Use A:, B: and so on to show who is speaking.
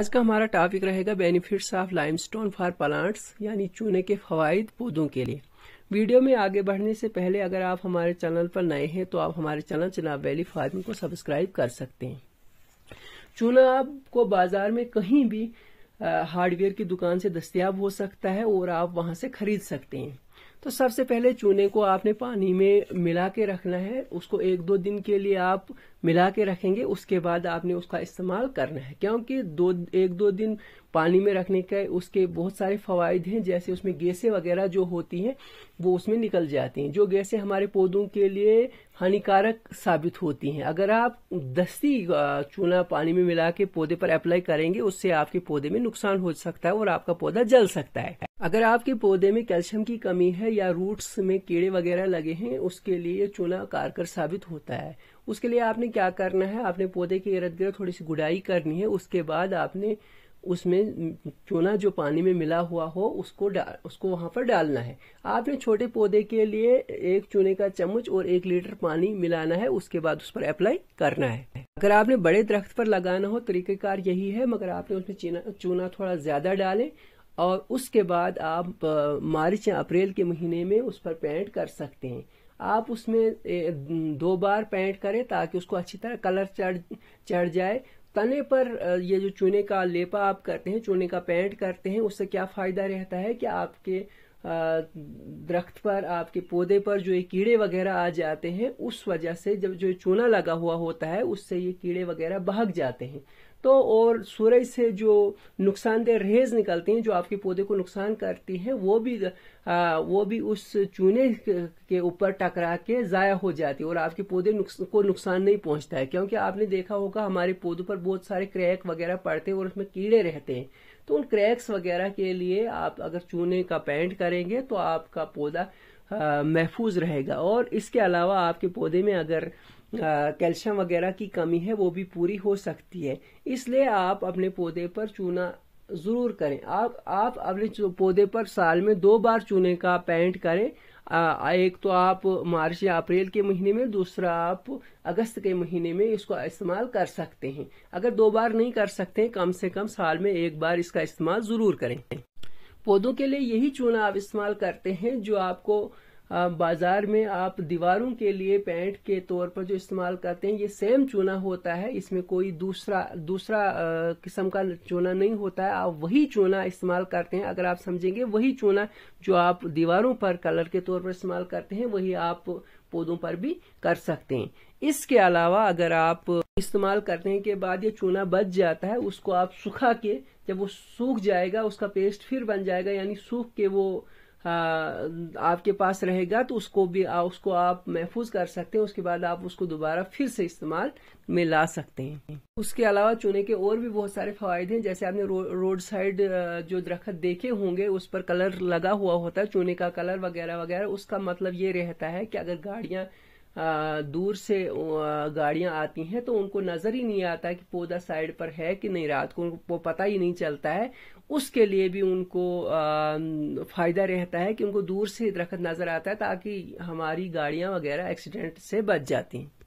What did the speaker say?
A: आज का हमारा टॉपिक रहेगा benefits of limestone for plants यानी चूने के फवायद पौधों के लिए वीडियो में आगे बढ़ने से पहले अगर आप हमारे चैनल पर नए हैं तो आप हमारे चैनल चनाब वैली फार्मिंग को सब्सक्राइब कर सकते हैं चूना आपको बाजार में कहीं भी हार्डवेयर की दुकान से दस्तियाब हो सकता है और आप वहां से खरीद सकते हैं तो सबसे पहले चूने को आपने पानी में मिला के रखना है उसको एक दो दिन के लिए आप मिला के रखेंगे उसके बाद आपने उसका इस्तेमाल करना है क्योंकि दो एक दो दिन पानी में रखने के उसके बहुत सारे फवायद हैं जैसे उसमें गैसें वगैरह जो होती हैं वो उसमें निकल जाती हैं जो गैसें हमारे पौधों के लिए हानिकारक साबित होती हैं अगर आप दस्ती चूना पानी में मिला के पौधे पर अप्लाई करेंगे उससे आपके पौधे में नुकसान हो सकता है और आपका पौधा जल सकता है अगर आपके पौधे में कैल्शियम की कमी है या रूट्स में कीड़े वगैरह लगे हैं उसके लिए चूना कारगर साबित होता है उसके लिए आपने क्या करना है आपने पौधे के इर्द गिर्द थोड़ी सी गुडाई करनी है उसके बाद आपने उसमें चूना जो पानी में मिला हुआ हो उसको डाल उसको वहां पर डालना है आपने छोटे पौधे के लिए एक चूने का चम्मच और एक लीटर पानी मिलाना है उसके बाद उस पर अप्लाई करना है अगर आपने बड़े दरख्त पर लगाना हो तरीकेकार यही है मगर आपने उसमें चूना थोड़ा ज्यादा डालें और उसके बाद आप मार्च या अप्रैल के महीने में उस पर पेंट कर सकते हैं आप उसमें दो बार पेंट करें ताकि उसको अच्छी तरह कलर चढ़ चढ़ जाए तने पर ये जो चूने का लेपा आप करते हैं चूने का पेंट करते हैं उससे क्या फायदा रहता है कि आपके दरख्त पर आपके पौधे पर जो ये कीड़े वगैरह आ जाते हैं उस वजह से जब जो चूना लगा हुआ होता है उससे ये कीड़े वगैरह भाग जाते हैं तो और सूरज से जो नुकसानदेह रेज निकलती हैं जो आपके पौधे को नुकसान करती हैं वो भी वो भी उस चूने के ऊपर टकरा के ज़ाया हो जाती है और आपके पौधे नुकस, को नुकसान नहीं पहुंचता है क्योंकि आपने देखा होगा हमारे पौधों पर बहुत सारे क्रैक वगैरह पड़ते हैं और उसमें कीड़े रहते हैं तो उन क्रैक्स वगैरह के लिए आप अगर चूने का पेंट करेंगे तो आपका पौधा महफूज रहेगा और इसके अलावा आपके पौधे में अगर कैल्शियम वगैरह की कमी है वो भी पूरी हो सकती है इसलिए आप अपने पौधे पर चूना ज़रूर करें आप आप अपने पौधे पर साल में दो बार चूने का पेंट करें आ, एक तो आप मार्च या अप्रैल के महीने में दूसरा आप अगस्त के महीने में इसको इस्तेमाल कर सकते हैं अगर दो बार नहीं कर सकते कम से कम साल में एक बार इसका इस्तेमाल ज़रूर करें पौधों के लिए यही चूना आप इस्तेमाल करते हैं जो आपको बाजार में आप दीवारों के लिए पेंट के तौर पर जो इस्तेमाल करते हैं ये सेम चूना होता है इसमें कोई दूसरा दूसरा किस्म का चूना नहीं होता है आप वही चूना इस्तेमाल करते हैं अगर आप समझेंगे वही चूना जो आप दीवारों पर कलर के तौर पर इस्तेमाल करते हैं वही आप पौधों पर भी कर सकते हैं इसके अलावा अगर आप इस्तेमाल करने के बाद ये चूना बच जाता है उसको आप सुखा के जब वो सूख जाएगा उसका पेस्ट फिर बन जाएगा यानी सूख के वो आपके पास रहेगा तो उसको भी आ, उसको आप महफूज कर सकते हैं उसके बाद आप उसको दोबारा फिर से इस्तेमाल में ला सकते हैं उसके अलावा चुने के और भी बहुत सारे फायदे हैं जैसे आपने रो, रोड साइड जो दरखत देखे होंगे उस पर कलर लगा हुआ होता है चूने का कलर वगैरह वगैरह उसका मतलब ये रहता है कि अगर गाड़ियां दूर से गाड़ियां आती हैं तो उनको नजर ही नहीं आता कि पौधा साइड पर है कि नहीं रात को उनको पता ही नहीं चलता है उसके लिए भी उनको फायदा रहता है कि उनको दूर से दरख्त नजर आता है ताकि हमारी गाड़ियां वगैरह एक्सीडेंट से बच जाती हैं